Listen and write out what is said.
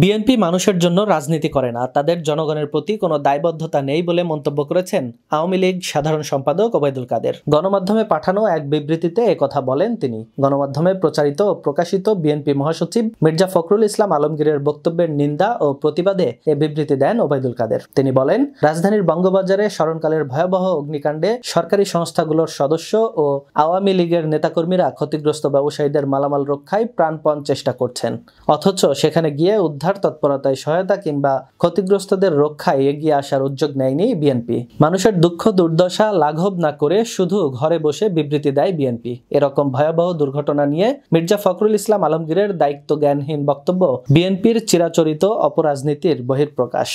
BNP মানুষের জন্য রাজনীতি করে না তাদের জনগণের প্রতি কোনো দায়বদ্ধতা নেই বলে মন্তব্য করেছেন আওয়ামী লীগ সাধারণ সম্পাদক ওবায়দুল কাদের গণমাধ্যমে পাঠানো এক বিবৃতিতে কথা বলেন তিনি গণমাধ্যমে প্রচারিত ও প্রকাশিত বিএনপি মহাসচিব মির্জা ফখরুল ইসলাম আলমগীরের বক্তব্যের নিন্দা ও প্রতিবাদে এ বিবৃতি দেন ওবায়দুল কাদের তিনি বলেন রাজধানীর বঙ্গবাজারে স্মরণকালের ভয়াবহ অগ্নিকাণ্ডে সরকারি সংস্থাগুলোর সদস্য ও আওয়ামী লীগের নেতাকর্মীরা ক্ষতিগ্রস্ত ব্যবসায়ীদের মালামাল রক্ষায় প্রাণপণ চেষ্টা করছেন অথচ সেখানে গিয়ে উদ্ধার তৎপরতায় সহায়তা কিংবা ক্ষতিগ্রস্তদের রক্ষায় এগিয়ে আসার উদ্যোগ নেয়নি বিএনপি মানুষের দুঃখ দুর্দশা লাঘব না করে শুধু ঘরে বসে বিবৃতি দেয় বিএনপি এরকম ভয়াবহ দুর্ঘটনা নিয়ে মির্জা ফখরুল ইসলাম আলমগীরের দায়িত্ব জ্ঞানহীন বক্তব্য বিএনপির চিরাচরিত অপরাজনীতির বহির্প্রকাশ